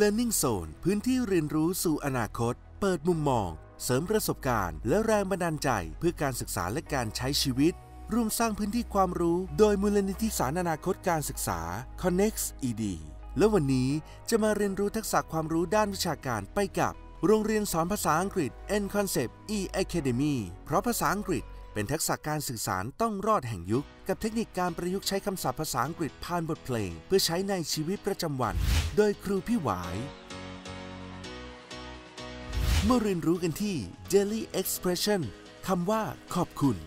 Learning Zone พื้นที่เรียนรู้สู่อนาคต เปิดมุมมอง เสริมประสบการณ์ และแรงบันดาลใจเพื่อการศึกษาและการใช้ชีวิตร่วมสร้างพื้นที่ความรู้ โดยมูลนิธิสารอนาคตการศึกษา Connect ED และวันนี้จะมาเรียนรู้ทักษะความรู้ด้านวิชาการไปกับ โรงเรียนสอนภาษาอังกฤษ N Concept E Academy เพราะภาษาอังกฤษเป็นทักษะการสื่อสารต้องรอดแห่งยุค กับเทคนิคการประยุกต์ใช้คำศัพท์ภาษาอังกฤษผ่านบทเพลง เพื่อใช้ในชีวิตประจำวัน โดยครูพี่หวาย เมื่อเรียนรู้กันที่ Daily Expression คำว่าขอบคุณ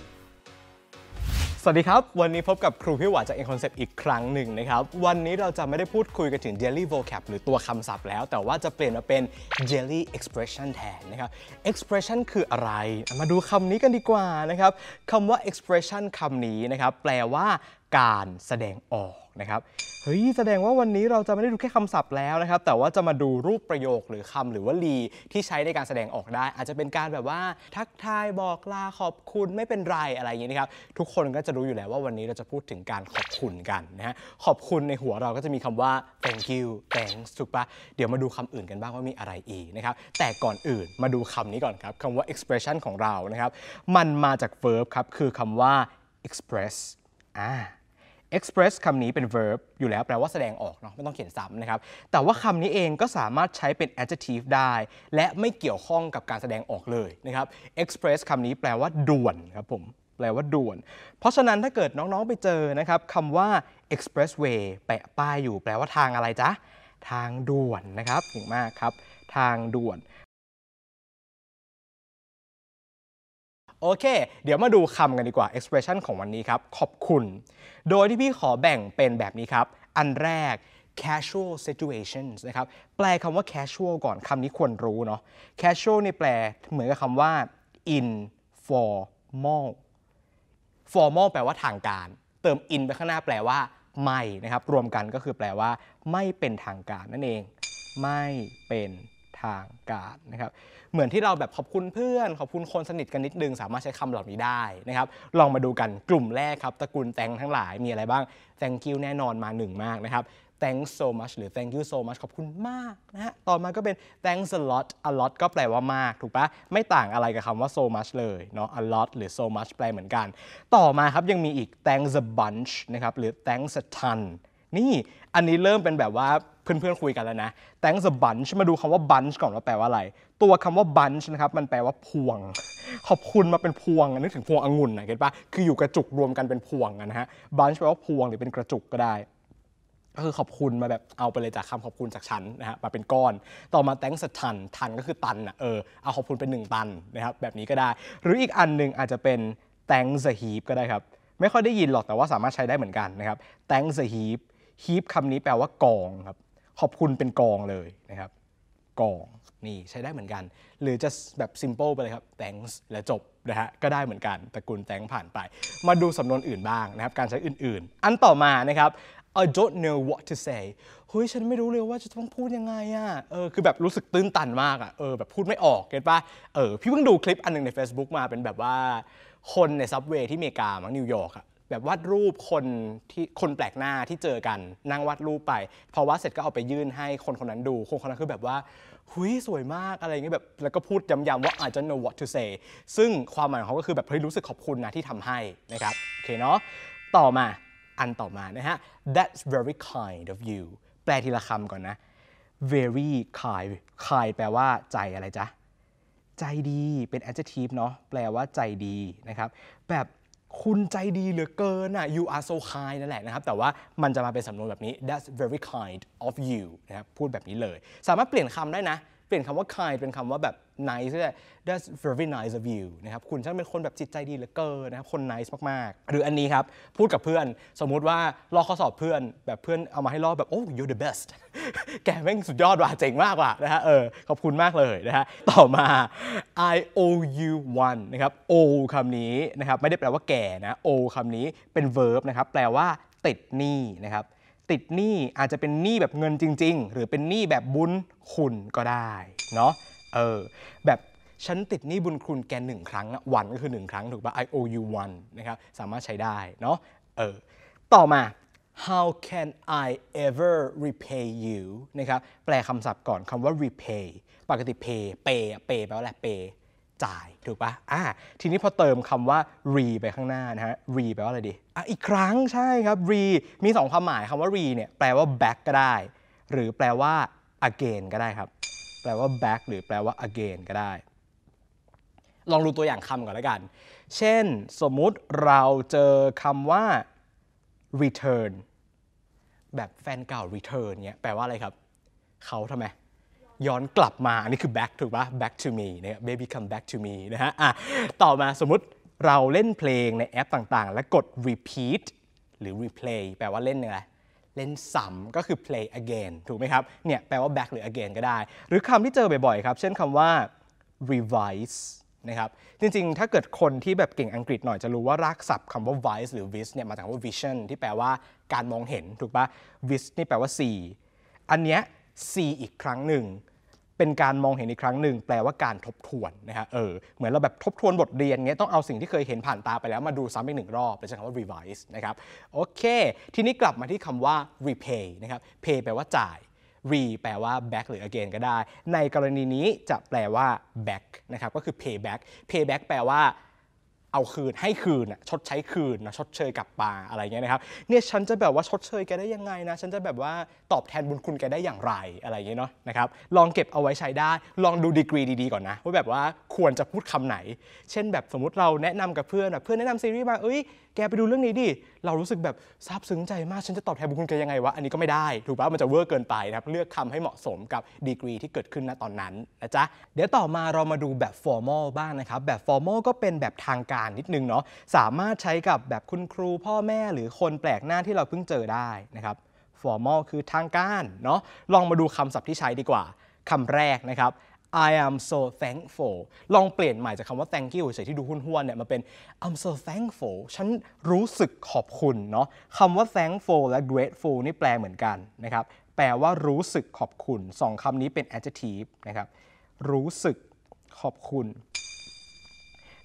สวัสดีครับ วันนี้พบกับครูพี่หวาจากเอ็นคอนเซปต์อีกครั้งหนึ่งนะครับ วันนี้เราจะไม่ได้พูดคุยกันถึง Jelly Vocab หรือตัวคำศัพท์แล้ว แต่ว่าจะเปลี่ยนมาเป็น Jelly Expression แทนนะครับ Expression คืออะไร มาดูคำนี้กันดีกว่านะครับ คำว่า Expression คำนี้นะครับแปลว่าการแสดงออกนะครับ เฮ้ยแสดงว่าวันนี้เราจะไม่ได้ดูแค่คำศัพท์แล้วนะครับ แต่ว่าจะมาดูรูปประโยคหรือคำหรือวลีที่ใช้ในการแสดงออกได้ อาจจะเป็นการแบบว่าทักทายบอกลาขอบคุณไม่เป็นไรอะไรอย่างนี้นะครับ ทุกคนก็จะรู้อยู่แล้วว่าวันนี้เราจะพูดถึงการขอบคุณกันนะฮะ ขอบคุณในหัวเราก็จะมีคำว่า thank you thanks ถูกปะเดี๋ยวมาดูคำอื่นกันบ้างว่ามีอะไรอีกนะครับ แต่ก่อนอื่นมาดูคำนี้ก่อนครับคำว่า expression ของเรานะครับ มันมาจาก verb ครับ คือคำว่า express อ่า express คำนี้เป็น verb อยู่แล้วแปลว่าแสดงออกเนาะไม่ต้องเขียนซ้ำนะครับ แต่ว่าคำนี้เองก็สามารถใช้เป็น adjective ได้ และไม่เกี่ยวข้องกับการแสดงออกเลยนะครับ express คำนี้แปลว่าด่วนครับผมแปลว่าด่วน เพราะฉะนั้นถ้าเกิดน้องๆไปเจอนะครับคำว่า expressway แปะป้ายอยู่ แปลว่าทางอะไรจ๊ะทางด่วนนะครับเก่งมากครับ ทางด่วนโอเค เดี๋ยวมาดูคำกันดีกว่า expression ของวันนี้ครับ ขอบคุณ โดยที่พี่ขอแบ่งเป็นแบบนี้ครับ อันแรก casual situations นะครับ แปลคำว่า casual ก่อน คำนี้ควรรู้เนาะ casual ในแปลเหมือนกับคำว่า informal formal แปลว่าทางการ เติม in ไปข้างหน้าแปลว่าไม่นะครับ รวมกันก็คือแปลว่าไม่เป็นทางการ นั่นเอง ไม่เป็นทางการนะครับเหมือนที่เราแบบขอบคุณเพื่อน ขอบคุณคนสนิทกันนิดนึง สามารถใช้คำเหล่านี้ได้นะครับลองมาดูกันกลุ่มแรกครับ ตระกูลแตงทั้งหลายมีอะไรบ้าง thank you แน่นอนมาหนึ่งมากนะครับ thanks so much หรือ thank you so much ขอบคุณมากนะฮะ ต่อมาก็เป็น thanks a lot a lot ก็แปลว่ามากถูกปะไม่ต่างอะไรกับคำว่า so much เลยเนาะ a lot หรือ so much แปลเหมือนกัน ต่อมาครับยังมีอีก thanks a bunch นะครับหรือ thanks a ton นี่อันนี้เริ่มเป็นแบบว่าเพื่อนๆ คุยกันแล้วนะ thanks a bunch มาดูคำว่า bunch ก่อนว่าแปลว่าอะไร ตัวคำว่า bunch นะครับมันแปลว่าพวง ขอบคุณมาเป็นพวงนึกถึงพวงองุ่นนะเห็นปะคืออยู่กระจุกรวมกันเป็นพวงนะฮะ bunch แปลว่าพวงหรือเป็นกระจุกก็ได้ ก็คือขอบคุณมาแบบเอาไปเลยจากคำขอบคุณจากฉันนะฮะมาเป็นก้อน ต่อมาแตงสตันทันก็คือตันอ่ะเออเอาขอบคุณเป็น1ตันนะครับแบบนี้ก็ได้ หรืออีกอันหนึ่งอาจจะเป็นแตงส k ีบก็ได้ครับ ไม่ค่อยได้ยินหรอกแต่ว่าสามารถใช้ได้เหมือนกันนะครับแตงส k ีบฮีปคำนี้แปลว่ากองครับ ขอบคุณเป็นกองเลยนะครับกองนี่ใช้ได้เหมือนกัน หรือจะแบบ simple ไปเลยครับ thanks และจบนะฮะก็ได้เหมือนกันตระกูล thanks ผ่านไป มาดูสำนวนอื่นบ้างนะครับการใช้อื่นๆ อันต่อมานะครับ I don't know what to say เฮ้ย ฉันไม่รู้เลยว่าจะต้องพูดยังไงอะ่ะเออคือแบบรู้สึกตื้นตันมากอะ่ะเออแบบพูดไม่ออก เก็ตปะเออพี่เพิ่งดูคลิปอันนึงใน Facebook มา เป็นแบบว่าคนในซับเวย์ที่อเมริกามั้งนิวยอร์กอะ่ะแบบวาดรูปคนที่คนแปลกหน้าที่เจอกัน นั่งวาดรูปไป พอวาดเสร็จก็เอาไปยื่นให้คนคนนั้นดูคนคนนั้นคือแบบว่าหุยสวยมากอะไรเงี้ยแบบแล้วก็พูดย้ำๆว่า I don't know what to say ซึ่งความหมายของเขาก็คือแบบเฮ้ยรู้สึกขอบคุณนะที่ทำให้นะครับโอเคเนาะต่อมา อันต่อมานะฮะ that's very kind of you แปลทีละคำก่อนนะ very kind kind แปลว่าใจอะไรจ๊ะ ใจดีเป็น adjective เนาะแปลว่า ใจดีนะครับ แบบคุณใจดีเหลือเกินอ่ะ you are so kind นั่นแหละนะครับ แต่ว่ามันจะมาเป็นสำนวนแบบนี้ that's very kind of you นะครับพูดแบบนี้เลย สามารถเปลี่ยนคำได้นะเปลี่ยนคำว่า kind เป็นคำว่าแบบ nice ก็ได้ that's very nice of you นะครับ คุณช่างเป็นคนแบบจิตใจดีเหลือเกินนะครับ คน nice มาก ๆ หรืออันนี้ครับ พูดกับเพื่อนสมมุติว่าลอกข้อสอบเพื่อนแบบเพื่อนเอามาให้ลอกแบบโอ้ you're the best แกแม่งสุดยอดว่ะเจ๋งมากว่ะนะฮะ เออขอบคุณมากเลยนะฮะ ต่อมา I o o u one นะครับ o คำนี้นะครับไม่ได้แปลว่าแก่นะ o คำนี้เป็น verb นะครับแปลว่าติดหนี้นะครับติดหนี้อาจจะเป็นหนี้แบบเงินจริงๆ หรือเป็นหนี้แบบบุญคุณก็ได้เนาะเออแบบฉันติดหนี้บุญคุณแกหนึ่งครั้งวันก็คือ 1 ครั้ง ถูกปะ I owe you one นะครับสามารถใช้ได้เนาะเออต่อมา how can I ever repay you นะครับแปลคำศัพท์ก่อนคำว่า repay ปกติ pay pay pay แปลว่าอะไร pay จ่ายถูกปะอ่าทีนี้พอเติมคำว่า re ไปข้างหน้านะฮะ re แปลว่าอะไรดีอ่ะอีกครั้งใช่ครับ re มี 2 ความหมายคำว่า re เนี่ยแปลว่า back ก็ได้ หรือแปลว่า again ก็ได้ครับ แปลว่า back หรือแปลว่า again ก็ได้ ลองดูตัวอย่างคำก่อนแล้วกัน เช่น สมมุติเราเจอคำว่า return แบบแฟนเก่า return เนี่ยแปลว่าอะไรครับเขาทำไมย้อนกลับมาอันนี้คือ back ถูกปะ back to me นะ baby come back to me นะฮะอ่ะต่อมาสมมติเราเล่นเพลงในแอปต่างๆ และกด repeat หรือ replay แปลว่าเล่นอะไรเล่นซ้ำ ก็คือ play again ถูกไหมครับ เนี่ยแปลว่า back หรือ again ก็ได้ หรือคำที่เจอบ่อยๆ ครับ เช่นคำว่า revise นะครับ จริงๆ ถ้าเกิดคนที่แบบเก่งอังกฤษหน่อยจะรู้ว่ารากศัพท์คำว่า vise หรือ vis เนี่ยมาจากคำว่า vision ที่แปลว่าการมองเห็น ถูกปะ vis นี่แปลว่า see อันเนี้ย C อีกครั้งหนึ่ง เป็นการมองเห็นอีกครั้งหนึ่ง แปลว่าการทบทวนนะฮะเออเหมือนเราแบบทบทวนบทเรียนเงี้ยต้องเอาสิ่งที่เคยเห็นผ่านตาไปแล้วมาดูซ้ำอีกหนึ่งรอบเลยใช้คำว่า revise นะครับโอเค ทีนี้กลับมาที่คำว่า repay นะครับ pay แปลว่าจ่าย re แปลว่า back หรือ again ก็ได้ ในกรณีนี้จะแปลว่า back นะครับก็คือ payback payback แปลว่าเอาคืนให้คืนะชดใช้คืนนะชดเชยกลับมาอะไรเงี้ยนะครับเนี่ยฉันจะแบบว่าชดเชยแกได้ยังไงนะฉันจะแบบว่าตอบแทนบุญคุณแกได้อย่างไรอะไรเงี้ยเนาะนะครับลองเก็บเอาไว้ใช้ได้ลองดูดีกรีดีๆก่อนนะว่าแบบว่าควรจะพูดคำไหน เช่นแบบสมมุติเราแนะนำกับเพื่อนแบบเพื่อน แนะนำซีรีส์มาเอ้ยแกไปดูเรื่องนี้ดิ เรารู้สึกแบบซาบซึ้งใจมาก ฉันจะตอบแทนบุญคุณแกยังไงวะ อันนี้ก็ไม่ได้ ถูกปะมันจะเวอร์เกินไปนะครับ เลือกคำให้เหมาะสมกับดีกรีที่เกิดขึ้นณตอนนั้นนะจ๊ะ เดี๋ยวต่อมาเรามาดูแบบฟอร์มอลบ้างนะครับ แบบฟอร์มอลก็เป็นแบบทางการนิดนึงเนาะ สามารถใช้กับแบบคุณครูพ่อแม่หรือคนแปลกหน้าที่เราเพิ่งเจอได้นะครับ ฟอร์มอลคือทางการเนาะ ลองมาดูคำศัพท์ที่ใช้ดีกว่า คำแรกนะครับ I am so thankful ลองเปลี่ยนใหม่จากคำว่า thank you เฉยที่ดูห้วนๆเนี่ยมาเป็น I'm so thankful ฉันรู้สึกขอบคุณเนาะคำว่า thankful และ grateful นี่แปลเหมือนกันนะครับ แปลว่ารู้สึกขอบคุณ สองคำนี้เป็น adjective นะครับ รู้สึกขอบคุณ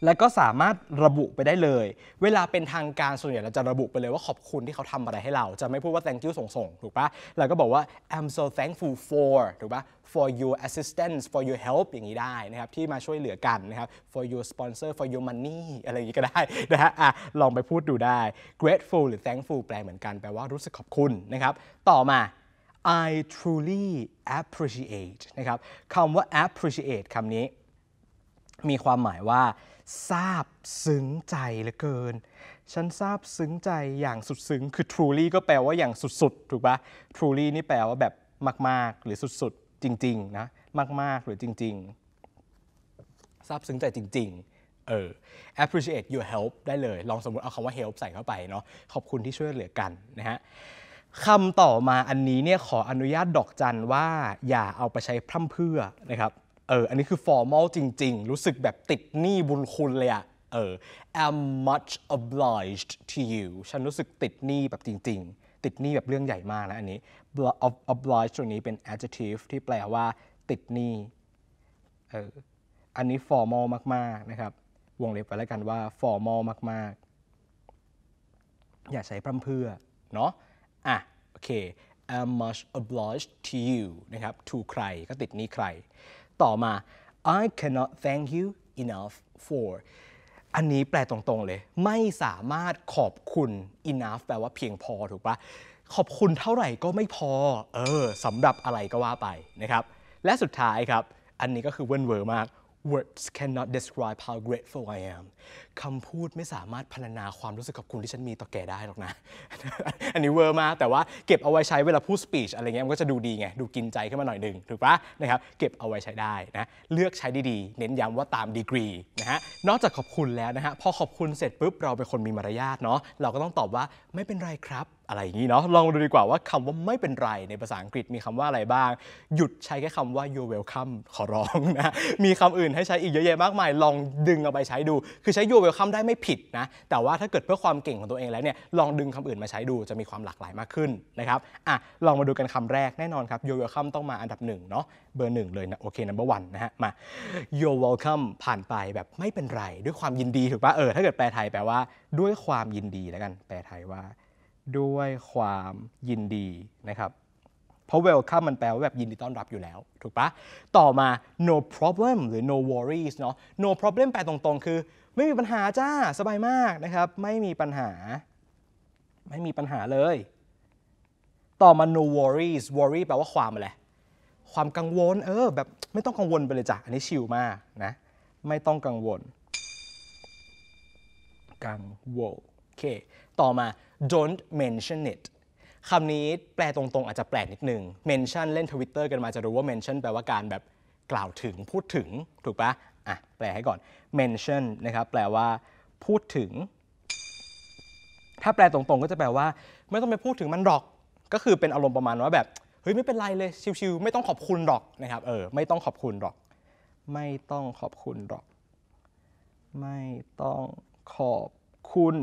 และก็สามารถระบุไปได้เลย เวลาเป็นทางการส่วนใหญ่เราจะระบุไปเลยว่าขอบคุณที่เขาทำอะไรให้เรา จะไม่พูดว่า thank you ส่งๆ ถูกปะเราก็บอกว่า I'm so thankful for ถูกปะ for your assistance for your help อย่างนี้ได้นะครับที่มาช่วยเหลือกันนะครับ for your sponsor for your money อะไรอย่างนี้ก็ได้นะฮะลองไปพูดดูได้ grateful หรือ thankful แปลเหมือนกัน แปลว่ารู้สึกขอบคุณนะครับต่อมา I truly appreciate นะครับคำว่า appreciate คำนี้ มีความหมายว่าทราบซึ้งใจเหลือเกิน ฉันทราบซึ้งใจอย่างสุดซึ้ง คือ truly ก็แปลว่าอย่างสุดๆ ถูกปะ truly นี่แปลว่าแบบมากๆ หรือสุดๆ จริงๆ นะ มากๆ หรือจริงๆ ทราบซึ้งใจจริงๆ เออ appreciate your help ได้เลย ลองสมมติเอาคำว่า help ใส่เข้าไปเนาะ ขอบคุณที่ช่วยเหลือกันนะฮะคำต่อมาอันนี้เนี่ยขออนุญาตดอกจันว่าอย่าเอาไปใช้พร่ำเพื่อนะครับเออ อันนี้คือฟอร์มอลจริง ๆ รู้สึกแบบติดหนี้บุญคุณเลยอะเออ I'm much obliged to you ฉันรู้สึกติดหนี้แบบจริงๆ ติดหนี้แบบเรื่องใหญ่มากนะอันนี้ obliged ตรงนี้เป็น adjective ที่แปลว่าติดหนี้ เออ อันนี้ formal มาก ๆ นะครับ วงเล็บไว้แล้วกันว่า formal มากๆ อย่าใช้พร่ำเพื่อเนาะ อ่ะ โอเค I'm much obliged to you นะครับ to ใครก็ติดหนี้ใครต่อมา I cannot thank you enough for อันนี้แปลตรงๆเลย ไม่สามารถขอบคุณ enough แปลว่าเพียงพอถูกปะขอบคุณเท่าไหร่ก็ไม่พอ เออสำหรับอะไรก็ว่าไปนะครับ และสุดท้ายครับ อันนี้ก็คือเวินเวอร์มาก words cannot describe how grateful I am คำพูดไม่สามารถพรรณนาความรู้สึกขอบคุณที่ฉันมีต่อแกได้หรอกนะ อันนี้เวอร์มาก แต่ว่าเก็บเอาไว้ใช้เวลาพูดสปีชอะไรเงี้ยมันก็จะดูดีไง ดูกินใจขึ้นมาหน่อยหนึ่งถูกปะนะครับ เก็บเอาไว้ใช้ได้นะ เลือกใช้ดีๆ เน้นย้ำว่าตามดีกรีนะฮะนอกจากขอบคุณแล้วนะฮะพอขอบคุณเสร็จปุ๊บเราเป็นคนมีมารยาทเนาะเราก็ต้องตอบว่าไม่เป็นไรครับอะไรอย่างนี้เนาะลองดูดีกว่าว่าคำว่าไม่เป็นไรในภาษาอังกฤษมีคำว่าอะไรบ้าง หยุดใช้แค่คำว่า y o u welcome ขอร้องนะ มีคำอื่นให้ใช้อีกเยอะแยะมากมาย ลองดึงเอาไปใช้ดู คือใช้ y o u welcome ได้ไม่ผิดนะ แต่ว่าถ้าเกิดเพื่อความเก่งของตัวเองแล้วเนี่ยลองดึงคำอื่นมาใช้ดูจะมีความหลากหลายมากขึ้นนะครับอ่ะลองมาดูกันคำแรกแน่นอนครับ y o u welcome ต้องมาอันดับหนึ่งเนาะเบอร์หนึ่งเลยนะโอเค number one นะฮะมา y o u welcome ผ่านไปแบบไม่เป็นไรด้วยความยินดีถูกปะเออถ้าเกิดแปลไทยแปลว่าด้วยความยินดีแล้วกัน แปลไทยว่าด้วยความยินดีนะครับ เพราะ welcome มันแปลว่าแบบยินดีต้อนรับอยู่แล้วถูกปะต่อมา no problem หรือ no worries เนาะ no problem แปลตรงๆ คือ ไม่มีปัญหาจ้าสบายมากนะครับ ไม่มีปัญหา ไม่มีปัญหาเลย ต่อมา no worries worry แปลว่าความอะไร ความกังวลเออแบบไม่ต้องกังวลไปเลยจ้ะอันนี้ชิลมากนะไม่ต้องกังวลกังวลโอเคต่อมา don't mention it คำนี้แปลตรง ๆ อาจจะแปลกนิดนึง mention เล่นทวิตเตอร์กันมาจะรู้ว่า mention แปลว่าการแบบกล่าวถึงพูดถึง ถูกปะอ่ะ แปลให้ก่อน mention นะครับแปลว่า พูดถึง ถ้าแปลตรง ๆ ก็จะแปลว่าไม่ต้องไปพูดถึงมันหรอก ก็คือเป็นอารมณ์ประมาณว่าแบบ เฮ้ยไม่เป็นไรเลย ชิวๆไม่ต้องขอบคุณหรอกนะครับเออไม่ต้องขอบคุณหรอก ไม่ต้องขอบคุณหรอก ไม่ต้องขอบคุณ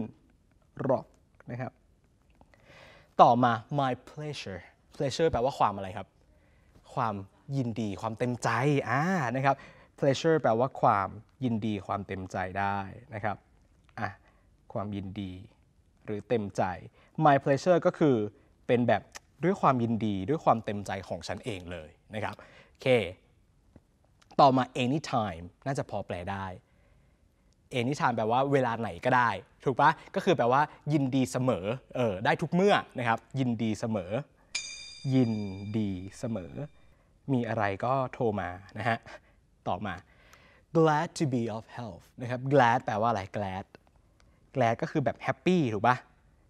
หรอกนะครับ ต่อมา my pleasure pleasure แปลว่าความอะไรครับ ความยินดี ความเต็มใจ อ่านะครับ pleasure แปลว่าความยินดี ความเต็มใจได้นะครับ อ่ะ ความยินดี หรือเต็มใจ my pleasure ก็คือเป็นแบบด้วยความยินดี ด้วยความเต็มใจของฉันเองเลยนะครับโอเค ต่อมา anytime น่าจะพอแปลได้เอนิชามแปลว่าเวลาไหนก็ได้ถูกปะก็คือแปลว่า ยินดีเสมอเออได้ทุกเมื่อนะครับยินดีเสมอ ยินดีเสมอ มีอะไรก็โทรมานะฮะต่อมา glad to be of help นะครับ glad แปลว่าอะไร glad glad ก็คือแบบ happy ถูกปะ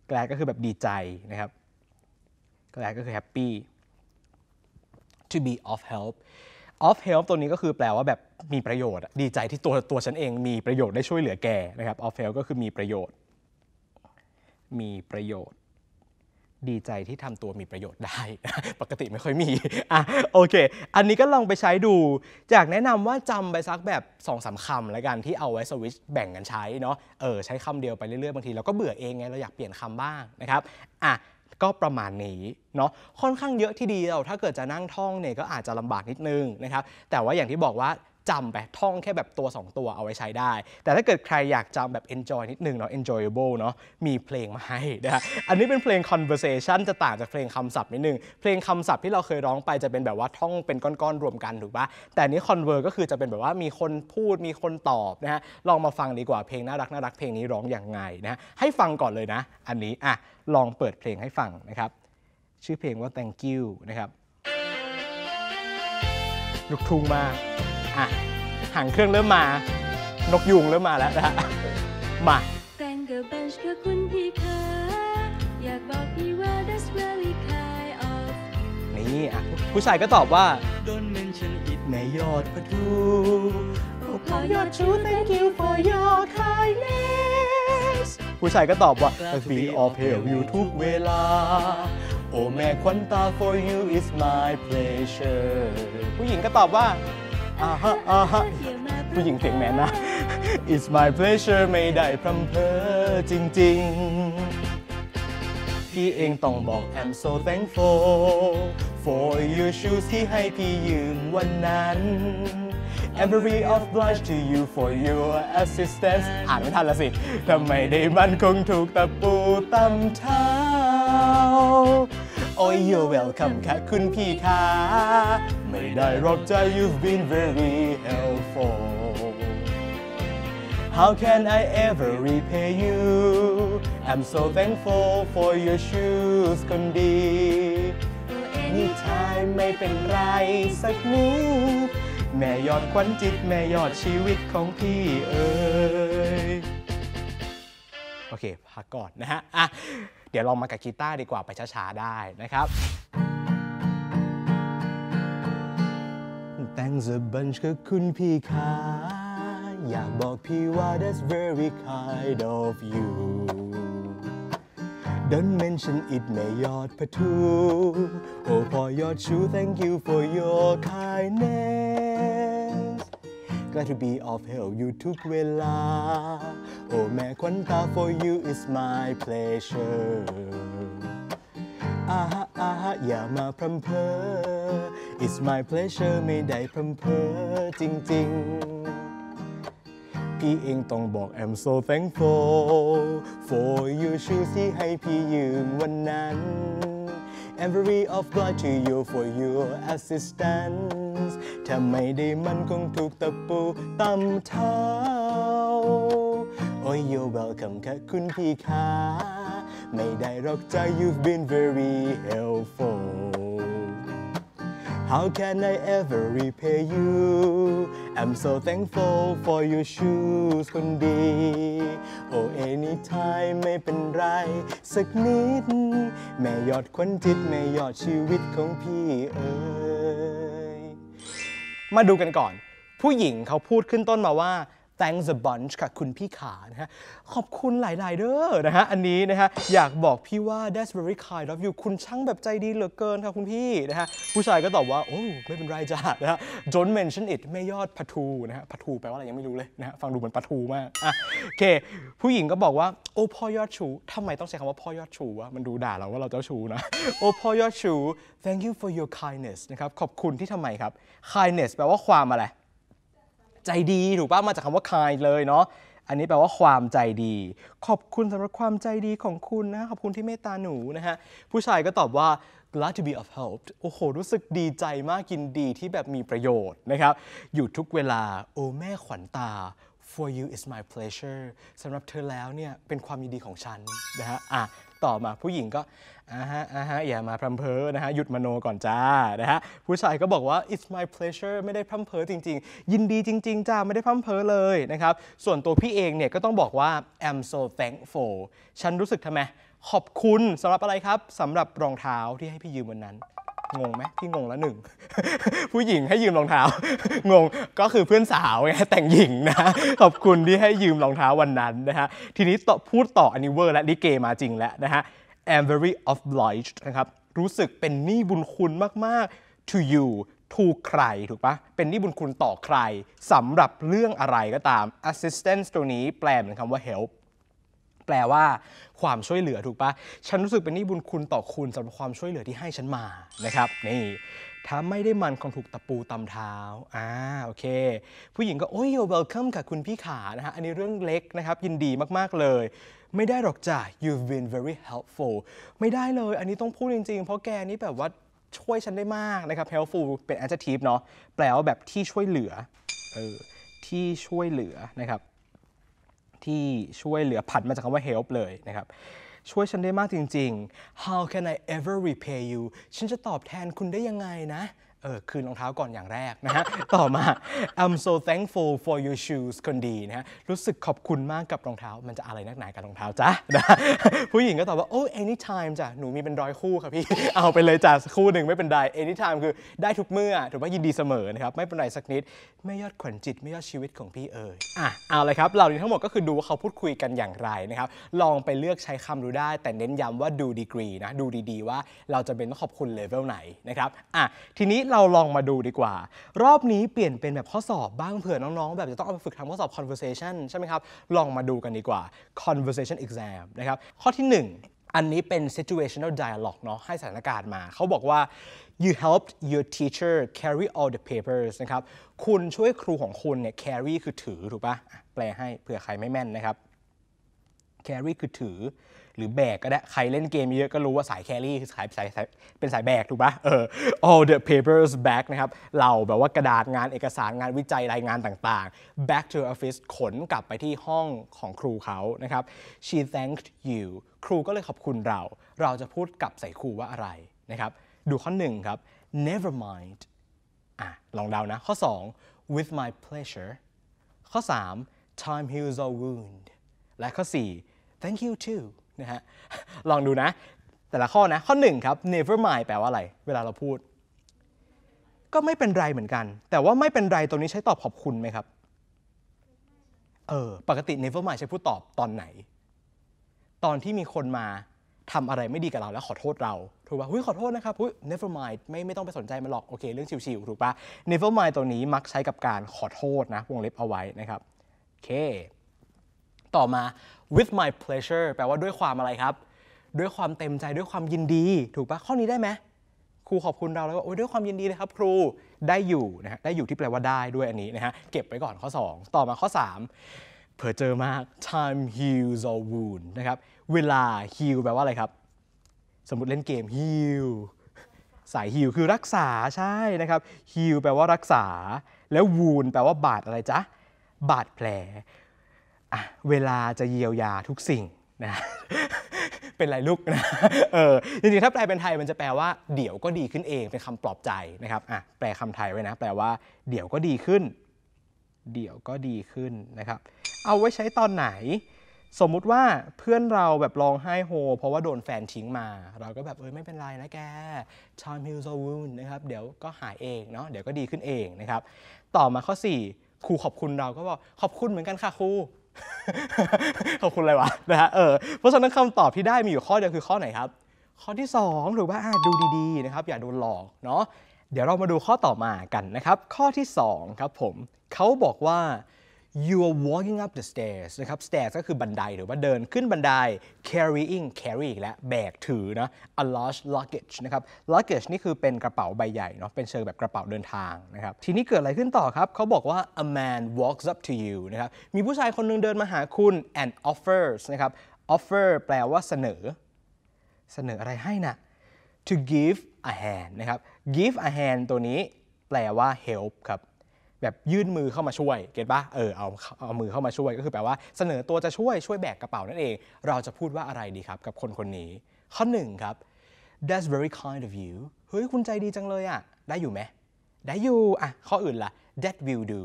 glad ก็คือแบบดีใจนะครับ glad ก็คือ happy to be of help of help ตัวนี้ก็คือแปลว่าแบบมีประโยชน์ ดีใจที่ตัวตัวฉันเองมีประโยชน์ได้ช่วยเหลือแกนะครับ of help ก็คือมีประโยชน์ มีประโยชน์ ดีใจที่ทำตัวมีประโยชน์ได้ ปกติไม่ค่อยมี อ่ะโอเค อันนี้ก็ลองไปใช้ดู จากแนะนำว่าจำไปสักแบบ2อสาคำแล้วกัน ที่เอาไว้สวิตช์แบ่งกันใช้เนาะ เออใช้คำเดียวไปเรื่อยๆบางทีเราก็เบื่อเองไงเราอยากเปลี่ยนคำบ้างนะครับ อ่ะก็ประมาณนี้เนาะค่อนข้างเยอะที่เดียวถ้าเกิดจะนั่งท่องเนี่ยก็อาจจะลำบากนิดนึงนะครับแต่ว่าอย่างที่บอกว่าจำไปท่องแค่แบบตัว 2 ตัวเอาไว้ใช้ได้ แต่ถ้าเกิดใครอยากจำแบบ enjoy นิดนึงเนาะ enjoyable เนาะมีเพลงมาให้นะอันนี้เป็นเพลง conversation จะต่างจากเพลงคำศัพท์นิดนึง เพลงคำศัพท์ที่เราเคยร้องไปจะเป็นแบบว่าท่องเป็นก้อนๆรวมกันถูกปะแต่นี้ conver ก็คือจะเป็นแบบว่ามีคนพูดมีคนตอบนะฮะลองมาฟังดีกว่าเพลงน่ารักน่ารักเพลงนี้ร้องอย่างไงนะให้ฟังก่อนเลยนะ อันนี้อ่ะลองเปิดเพลงให้ฟังนะครับ ชื่อเพลงว่า thank you นะครับ ลูกทุ่งมากอ่ะหางเครื่องเริ่มมา นกยุงเริ่มมาแล้วนะฮะมานี่ อ่ะ ผู้ชายก็ตอบว่าในยอดประตูขอยอดชู thank you for your kindness ผู้ชายก็ตอบว่า The feel of hell you ทุกเวลาโอแม่ควันตา for you is my pleasure ผู้หญิงก็ตอบว่าอาฮะอาฮะผู้หญิงเสียงแมนนะ It's my pleasure ไม่ได้พรำเพอจริงๆพี่เองต้องบอก I'm so thankful for your shoes ที่ให้พี่ยืมวันนั้น I'm very obliged to you for your assistance อ่านไม่ทันละสิทำไมได้มันคงถูกตะปูตำเท้าโอ้ย you welcome ค่ะคุณพี่ค่ะไม่ได้รอกใจ you've been very helpful How can I ever repay you I'm so thankful for your shoes คนดี Anytime ไม่เป็นไรสักนิดแม่ยอดควันจิตแม่ยอดชีวิตของพี่เอ๋ยโอเค พักก่อนนะฮะ อ่ะ เดี๋ยวลองมากับกีตาร์ดีกว่าไปช้าๆ ได้นะครับ Thanks a bunch กับคุณพี่ค่ะอยากบอกพี่ว่า that's very kind of you Don't mention it ไม่ยอดพะทูโอ้พอยอดชู thank you for your kindness ก็ t t a be of help you ทุกเวลาโอ้แม่ควันตา for you is my pleasure อาฮะอาฮะอย่ามาพรำเพอ it's my pleasure ไม่ได้พรำเพอจริงๆพี่เองต้องบอก I'm so thankful for you shoes ที่ให้พี่ยืมวันนั้น e very of God to you for your assistance ถ้าไม่ได้มันคงถูกตะปูตำเท้าโอ้ย you welcome ค่ะคุณพี่คะไม่ได้หรอกจ้า you've been very helpful How can I ever repay you I'm so thankful for your shoes คนดี Oh anytime ไม่เป็นไรสักนิด แม่ยอดควันจิตแม่ยอดชีวิตของพี่เอ๋ยมาดูกันก่อน ผู้หญิงเขาพูดขึ้นต้นมาว่า thanks a bunch ค่ะ คุณพี่ขานะฮะขอบคุณหลาย ๆ เด้อนะฮะอันนี้นะฮะอยากบอกพี่ว่า that's very kind of you คุณช่างแบบใจดีเหลือเกินค่ะคุณพี่นะฮะผู้ชายก็ตอบว่าโอ้ไม่เป็นไรจ้านะฮะ don't mention it ไม่ยอดปะทูนะฮะปะทู แปลว่าอะไรยังไม่รู้เลยนะฮะฟังดูเหมือนปะทูมากอ่ะโอเค ผู้หญิงก็บอกว่าโอ้ พ่อยอดชูทำไมต้องใช้คำว่าพ่อยอดชูวะมันดูด่าเราว่าเราเจ้าชูนะโอ้พ่อยอดชู thank you for your kindness นะครับขอบคุณที่ทำไมครับ kindness แปลว่าความอะไรใจดี ถูกป่ะ มาจากคำว่า kind เลยเนาะอันนี้แปลว่าความใจดี ขอบคุณสำหรับความใจดีของคุณนะขอบคุณที่เมตตาหนูนะฮะผู้ชายก็ตอบว่า glad to be of help โอ้โห รู้สึกดีใจมากกินดีที่แบบมีประโยชน์นะครับ อยู่ทุกเวลาโอ้แม่ขวัญตา for you is my pleasure สำหรับเธอแล้วเนี่ยเป็นความยินดีของฉันนะฮะอ่ะต่อมาผู้หญิงก็อ่าฮะอ่าฮะอย่ามาพรำเพอนะฮะหยุดมโนก่อนจ้านะฮะผู้ชายก็บอกว่า it's my pleasure ไม่ได้พรำเพอจริง ๆ ยินดีจริง ๆจ้าไม่ได้พรำเพอเลยนะครับส่วนตัวพี่เองเนี่ยก็ต้องบอกว่า I'm so thankful ฉันรู้สึกทำไม ขอบคุณสำหรับอะไรครับสำหรับรองเท้าที่ให้พี่ยืมวันนั้นงงไหมที่งงแล้วหนึ่ง ผู้หญิงให้ยืมรองเท้า งงก็คือเพื่อนสาวไงแต่งหญิงนะ ขอบคุณที่ให้ยืมรองเท้าวันนั้นนะฮะทีนี้พูดต่ออันนี้เวอร์และลิเกมาจริงแล้วนะฮะ i m very obliged นะครับ รู้สึกเป็นหนี้บุญคุณมากๆ to you to ใคร ถูกปะเป็นหนี้บุญคุณต่อใครสำหรับเรื่องอะไรก็ตาม assistance ตัวนี้แปลเป็นคำว่า help แปลว่าความช่วยเหลือถูกปะฉันรู้สึกเป็นหนี้บุญคุณต่อคุณสำหรับความช่วยเหลือที่ให้ฉันมา นะครับ นี่ ถ้าไม่ได้มันคงถูกตะปูตำเท้า อ่าโอเค ผู้หญิงก็โอ้ยเวลคัมค่ะ คุณพี่ขานะฮะอันนี้เรื่องเล็กนะครับ ยินดีมากๆเลย ไม่ได้หรอกจ้ะ you've been very helpful ไม่ได้เลย อันนี้ต้องพูดจริง ๆ เพราะแกนี่แบบว่าช่วยฉันได้มากนะครับ helpful เป็น adjective เนาะแปลว่าแบบที่ช่วยเหลือเออที่ช่วยเหลือนะครับที่ช่วยเหลือผันมาจากคำว่า help เลยนะครับ ช่วยฉันได้มากจริง ๆ how can I ever repay you ฉันจะตอบแทนคุณได้ยังไงนะเออคืนรองเท้าก่อนอย่างแรกนะฮะต่อมา I'm so thankful for your shoes คนดีนะฮะรู้สึกขอบคุณมากกับรองเท้า มันจะอะไรนักหนากับรองเท้าจ้ะผู้หญิงก็ตอบว่าโอ้ anytime จ้ะหนูมีเป็นร้อยคู่ค่ะพี่เอาไปเลยจ้ะคู่หนึ่งไม่เป็นไร anytime คือได้ทุกเมื่อถือว่ายินดีเสมอนะครับไม่เป็นไรสักนิด ไม่ยอดขวัญจิตไม่ยอดชีวิตของพี่เอ๋ยอ่ะเอาเลยครับเหล่านี้ทั้งหมดก็คือดูว่าเขาพูดคุยกันอย่างไรนะครับลองไปเลือกใช้คำดูได้ แต่เน้นย้ำว่าดูดีกรีนะดูดีๆว่าเราจะเป็นต้องขอบคุณเลเวลไหนนะครับอ่ะทีนี้เราลองมาดูดีกว่า รอบนี้เปลี่ยนเป็นแบบข้อสอบบ้างเผื่อน้องๆแบบจะต้องเอาไปฝึกทำข้อสอบ conversation ใช่ไหมครับ ลองมาดูกันดีกว่า conversation exam นะครับข้อที่ 1 อันนี้เป็น situational dialogue เนาะให้สถานการณ์มา เขาบอกว่า you helped your teacher carry all the papers นะครับคุณช่วยครูของคุณเนี่ย carry คือถือถูกปะแปลให้เผื่อใครไม่แม่นนะครับ carry คือถือหรือแบกก็ได้ใครเล่นเกมเยอะก็รู้ว่าสายแครี่คือสายสายสายเป็นสายแบกถูกปะเออ all the papers back นะครับเราแบบว่ากระดาษงานเอกสารงานวิจัยรายงานต่างๆ back to office ขนกลับไปที่ห้องของครูเขานะครับ she thanked you ครูก็เลยขอบคุณเรา เราจะพูดกลับใส่ครูว่าอะไรนะครับดูข้อหนึ่งครับ never mind อ่ะลองเดานะข้อ2 with my pleasure ข้อ 3 time heals all wound และข้อ 4 thank you too นะฮะลองดูนะ แต่ละข้อนะข้อ1ครับ never mind แปลว่าอะไรเวลาเราพูด ก็ไม่เป็นไรเหมือนกัน แต่ว่าไม่เป็นไรตรงนี้ใช้ตอบขอบคุณไหมครับเออปกติ never mind ใช้พูดตอบตอนไหน ตอนที่มีคนมาทำอะไรไม่ดีกับเราแล้วขอโทษเรา ถูกป่ะหุ้ยขอโทษนะครับหุ้ย never mind ไม่ไม่ต้องไปสนใจมันหรอกโอเคเรื่องชิวๆถูกป่ะ never mind ตัวนี้มักใช้กับการขอโทษนะ วงเล็บเอาไว้นะครับโอเคต่อมา with my pleasure แปลว่าด้วยความอะไรครับ ด้วยความเต็มใจด้วยความยินดี ถูกปะข้อนี้ได้ไหมครูขอบคุณเราแล้วว่าโอ้ยด้วยความยินดีเลยครับครู ได้อยู่นะฮะได้อยู่ที่แปลว่าได้ด้วยอันนี้นะฮะเก็บไว้ก่อนข้อ 2 ต่อมาข้อ 3 เผื่อเจอมาก time heals all wound นะครับเวลา heal แปลว่าอะไรครับ สมมติเล่นเกม heal สาย heal คือรักษาใช่นะครับ heal แปลว่ารักษา แล้ว wound แปลว่าบาดอะไรจ๊ะบาดแผลเวลาจะเยียวยาทุกสิ่งนะ เป็นไรลูกนะเออจริงๆ ถ้าแปลเป็นไทยมันจะแปลว่าเดี๋ยวก็ดีขึ้นเองเป็นคำปลอบใจนะครับอะแปลคำไทยไว้นะ แปลว่าเดี๋ยวก็ดีขึ้น เดี๋ยวก็ดีขึ้นนะครับ เอาไว้ใช้ตอนไหน สมมุติว่าเพื่อนเราแบบร้องไห้โฮเพราะว่าโดนแฟนทิ้งมา เราก็แบบเออไม่เป็นไรนะแก time heals all wound นะครับ เดี๋ยวก็หายเองเนาะ เดี๋ยวก็ดีขึ้นเองนะครับ ต่อมาข้อ 4 ครูขอบคุณเราก็บอกขอบคุณเหมือนกันค่ะครูขอบคุณอะไรวะนะฮะเออเพราะฉะนั้นคำตอบที่ได้มีอยู่ข้อเดียวคือข้อไหนครับ ข้อที่2หรือว่าดูดี ๆนะครับ อย่าโดนหลอกเนาะเดี๋ยวเรามาดูข้อต่อมากันนะครับ ข้อที่ 2 ครับผม เขาบอกว่า you are walking up the stairs นะครับ stairs ก็คือบันไดหรือว่าเดินขึ้นบันได carrying carry และแบกถือนะ a large luggage นะครับ luggage นี่คือเป็นกระเป๋าใบใหญ่เนาะ เป็นเชิงแบบกระเป๋าเดินทางนะครับ ทีนี้เกิดอะไรขึ้นต่อครับ เขาบอกว่า a man walks up to you นะครับ มีผู้ชายคนนึงเดินมาหาคุณ and offers นะครับ offer แปลว่าเสนอ เสนออะไรให้นะ to give a hand นะครับ give a hand ตัวนี้แปลว่า help ครับแบบยื่นมือเข้ามาช่วย เก็ตปะเออ เอา เอามือเข้ามาช่วยก็คือแปลว่าเสนอตัวจะช่วยช่วยแบกกระเป๋านั่นเอง เราจะพูดว่าอะไรดีครับกับคนคนนี้ ข้อหนึ่งครับ that's very kind of you เฮ้ย คุณใจดีจังเลยอะ่ะ ได้อยู่ไหมได้อยู่ อ่ะข้ออื่นละ่ะ that will do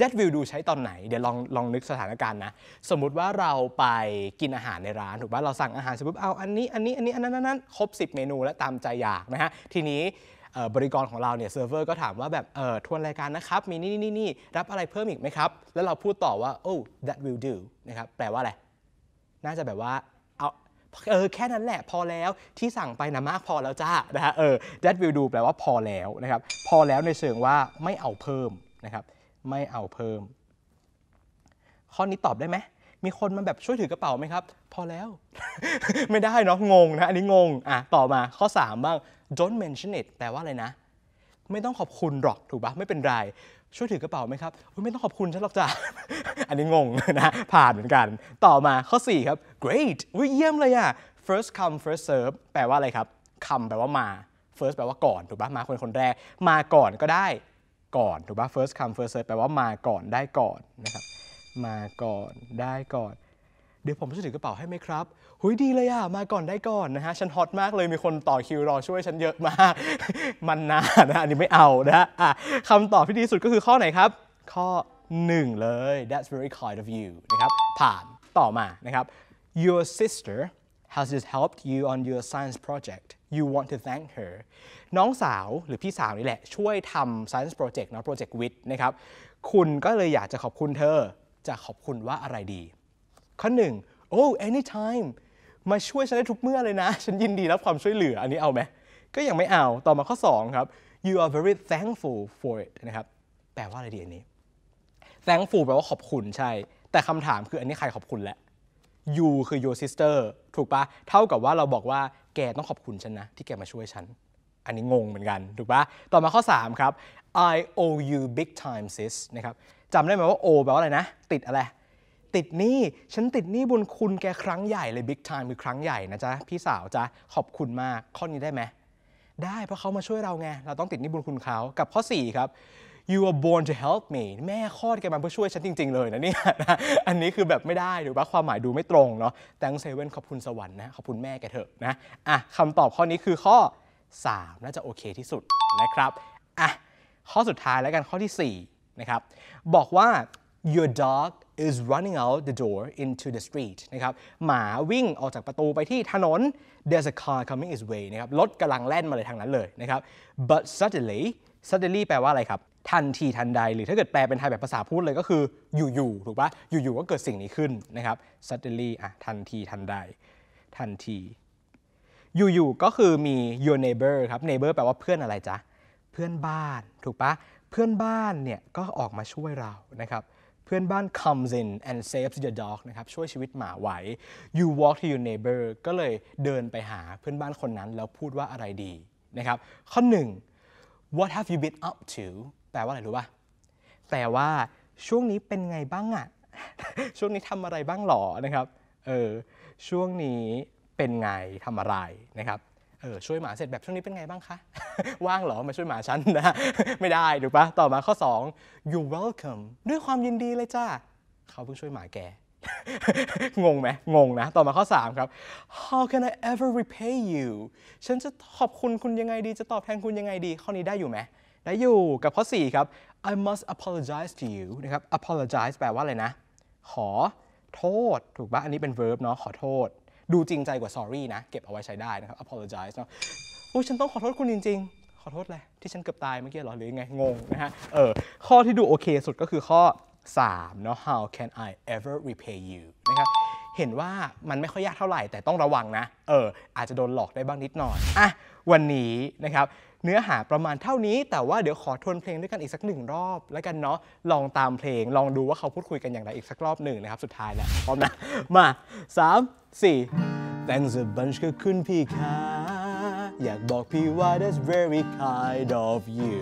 that will do ใช้ตอนไหน เดี๋ยวลองลองนึกสถานการณ์นะ สมมุติว่าเราไปกินอาหารในร้าน ถูกปะเราสั่งอาหารสมมติเอาอันนี้ อันนี้ อันนี้ อันนั้นอันนั้นครบ10เมนูแล้วตามใจอยากนะฮะ ทีนี้บริกรของเราเนี่ยเซิร์ฟเวอร์ก็ถามว่าแบบเออทวนรายการนะครับ มีนี่นี่นี่รับอะไรเพิ่มอีกไหมครับ แล้วเราพูดต่อว่าโอ้ that will do นะครับแปลว่าอะไร น่าจะแบบว่าเอาเออแค่นั้นแหละพอแล้วที่สั่งไปนะมากพอแล้วจ้านะฮะเออ that will do แปลว่าพอแล้วนะครับพอแล้วในเชิงว่าไม่เอาเพิ่มนะครับไม่เอาเพิ่ม ข้อนี้ตอบได้ไหมมีคนมาแบบช่วยถือกระเป๋าไหมครับ พอแล้ว ไม่ได้เนาะงงนะ อันนี้งงอ่ะต่อมาข้อ3บ้าง don't mention it แปลว่าอะไรนะ ไม่ต้องขอบคุณหรอกถูกปะไม่เป็นไร ช่วยถือกระเป๋าไหมครับไม่ต้องขอบคุณฉันหรอกจ้ะอันนี้งงนะผ่านเหมือนกัน ต่อมาข้อ 4 ครับ great อุ้ยเยี่ยมเลยอะ first come first serve แปลว่าอะไรครับ come แปลว่ามา first แปลว่าก่อน ถูกปะมาคนคนแรกมาก่อนก็ได้ก่อนถูกปะ first come first serve แปลว่ามาก่อนได้ก่อนนะครับมาก่อนได้ก่อน เดี๋ยวผมช่วยถือกระเป๋าให้ไหมครับ หุยดีเลยอะมาก่อนได้ก่อนนะฮะฉันฮอตมากเลยมีคนต่อคิวรอช่วยฉันเยอะมาก มันนานะอันนี้ไม่เอานะอ่ะคำตอบที่ดีสุดก็คือข้อไหนครับ ข้อ 1 เลย that's very kind of you นะครับ ผ่านต่อมานะครับ your sister has just helped you on your science project you want to thank her น้องสาวหรือพี่สาวนี่แหละ ช่วยทำ science project นะ project วิ t h นะครับคุณก็เลยอยากจะขอบคุณเธอจะขอบคุณว่าอะไรดี ข้อหนึ่งโอ้ anytime มาช่วยฉันได้ทุกเมื่อเลยนะ ฉันยินดีรับความช่วยเหลืออันนี้เอาไหมก็ยังไม่เอาต่อมาข้อ2ครับ you are very thankful for it นะครับแปลว่าอะไรดีอันนี้ thankful แปลว่าขอบคุณใช่ แต่คำถามคืออันนี้ใครขอบคุณแหละ you คือ your sister ถูกปะเท่ากับว่าเราบอกว่า แกต้องขอบคุณฉันนะ ที่แกมาช่วยฉันอันนี้งงเหมือนกันถูกปะต่อมาข้อ3ครับ I owe you big time sis นะครับจำได้ไหมว่า O แปลว่าอะไรนะ ติดอะไร ติดนี่ ฉันติดนี่บุญคุณแกครั้งใหญ่เลย big time คือครั้งใหญ่นะจ๊ะพี่สาวจ๊ะขอบคุณมาก ข้อนี้ได้ไหม ได้เพราะเขามาช่วยเราไง เราต้องติดนี่บุญคุณเขา กับข้อ 4 ครับ you a r e born to help me แม่คลอดแกมาเพื่อช่วยฉันจริงๆเลยนะเนี่ยนะอันนี้คือแบบไม่ได้หรือว่าความหมายดูไม่ตรงเนาะแตงเซเว่นขอบคุณสวรรค์นะขอบคุณแม่แกเถอะนะอ่ะคำตอบข้อนี้คือข้อ3น่าจะโอเคที่สุดนะครับอ่ะข้อสุดท้ายแล้วกันข้อที่4นะครับบอกว่า your dog is running out the door into the street นะครับหมาวิ่งออกจากประตูไปที่ถนน there's a car coming i t s way นะครับรถกำลังแล่นมาเลยทางนั้นเลยนะครับ but suddenly suddenly แปลว่าอะไรครับ ทันทีทันใด หรือถ้าเกิดแปลเป็นไทยแบบภาษาพูดเลยก็คืออยู่ ๆ ถูกปะอยู่ ๆ ก็เกิดสิ่งนี้ขึ้นนะครับ suddenly อ่ะทันทีทันใด ทันทีอยู่ๆ ก็คือมี your neighbor ครับ neighbor แปลว่าเพื่อนอะไรจ๊ะ เพื่อนบ้าน ถูกปะ เพื่อนบ้านเนี่ย ก็ออกมาช่วยเรานะครับ เพื่อนบ้าน comes in and saves the dog นะครับ ช่วยชีวิตหมาไว้ you walk to your neighbor ก็เลยเดินไปหาเพื่อนบ้านคนนั้น แล้วพูดว่าอะไรดีนะครับ ข้อหนึ่ง what have you been up to แปลว่าอะไรรู้ปะแปลว่าช่วงนี้เป็นไงบ้างอะช่วงนี้ทำอะไรบ้างหรอนะครับ เออ ช่วงนี้เป็นไงทำอะไรนะครับ เออช่วยหมาเสร็จแบบช่วงนี้เป็นไงบ้างคะ ว่างเหรอมาช่วยหมาฉันนะ ไม่ได้ ถูกปะ ต่อมาข้อ 2 you welcome ด้วยความยินดีเลยจ้า เขาเพิ่งช่วยหมาแก งงไหม งงนะ ต่อมาข้อ3ครับ how can I ever repay you ฉันจะขอบคุณคุณยังไงดี จะตอบแทนคุณยังไงดี ข้อนี้ได้อยู่ไหม ได้อยู่กับข้อ4ครับ I must apologize to you นะครับ apologize แปลว่าอะไรนะ ขอ โทษถูกปะอันนี้เป็น verb เนาะ ขอโทษดูจริงใจกว่า sorry นะ เก็บเอาไว้ใช้ได้นะครับ apologize เนาะอุ้ยฉันต้องขอโทษคุณจริงๆ ขอโทษเลยที่ฉันเกือบตายเมื่อกี้หรอหรือยังไง งงนะฮะเออ ข้อที่ดูโอเคสุดก็คือข้อ3เนาะ how can I ever repay you นะครับ เห็นว่ามันไม่ค่อยยากเท่าไหร่แต่ต้องระวังนะ เออ อาจจะโดนหลอกได้บ้างนิดหน่อยอ่ะวันนี้นะครับ เนื้อหาประมาณเท่านี้แต่ว่าเดี๋ยวขอทวนเพลงด้วยกันอีกสักหนึ่งรอบ แล้วกันเนาะลองตามเพลงลองดูว่าเขาพูดคุยกันอย่างไรอีกสักรอบหนึ่งนะครับสุดท้ายแล้วพร้อมนะมา 3 4 Thanks a bunch ก็ขึ้นพี่ค่ะอยากบอกพี่ว่า that's very kind of you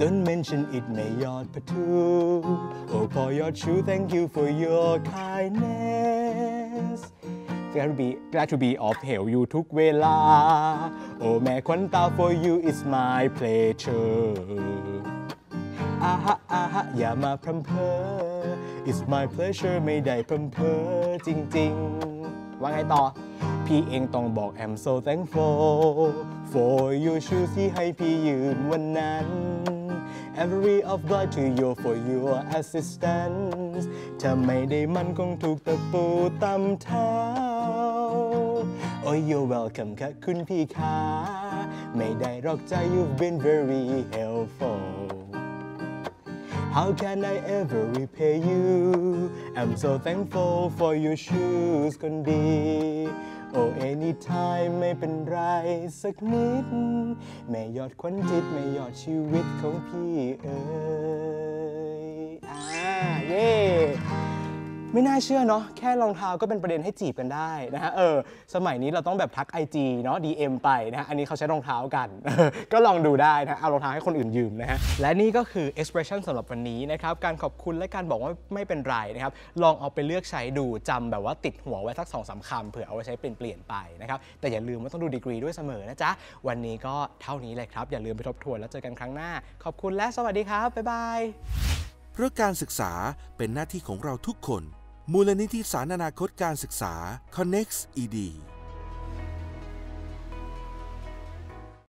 Don't mention it ไม่ยอดประตู Oh for your true thank you for your kindness glad to be glad to be of help you ทุกเวลาโอแม่ควัตา for you is my pleasure อาฮะอาฮะอย่ามาพรำเพอ it's my pleasure ไม่ได้พรำเพอจริงๆว่าไงต่อ พี่เองต้องบอก I'm so thankful for your shoes ที่ให้พี่ยืมวันนั้น every of God to you for your assistance ถ้าไม่ได้มันคงถูกตะปูตำเท้า Oh you're welcome ค่ะ คุณพี่ค่ะไม่ได้หรอกจ้า You've been very helpful How can I ever repay you I'm so thankful for your shoes คนดี Oh anytime ไม่เป็นไรสักนิดไม่ยอดควันจิตไม่ยอดชีวิต ของพี่เอ๋ยอ่าเย้ไม่น่าเชื่อเนาะแค่รองเท้าก็เป็นประเด็นให้จีบกันได้นะฮะเออสมัยนี้เราต้องแบบทัก IG เนาะ DM ไปนะฮะอันนี้เขาใช้รองเท้ากัน ก็ลองดูได้นะเอารองเท้าให้คนอื่นยืมนะฮะและนี่ก็คือ expression สำหรับวันนี้นะครับการขอบคุณและการบอกว่าไม่เป็นไรนะครับลองเอาไปเลือกใช้ดูจำแบบว่าติดหัวไว้สักสองสาคำเผื่อเอาไว้ใช้เปลี่ยนไปนะครับแต่อย่าลืมว่าต้องดูดีกรีด้วยเสมอนะจ๊ะวันนี้ก็เท่านี้เลยครับ อย่าลืมไปทบทวนแล้วเจอกันครั้งหน้า ขอบคุณและสวัสดีครับบ๊ายบายเพราะการศึกษาเป็นหน้าที่ของเราทุกคนมูลนิธิสารอนาคตการศึกษา Connex ED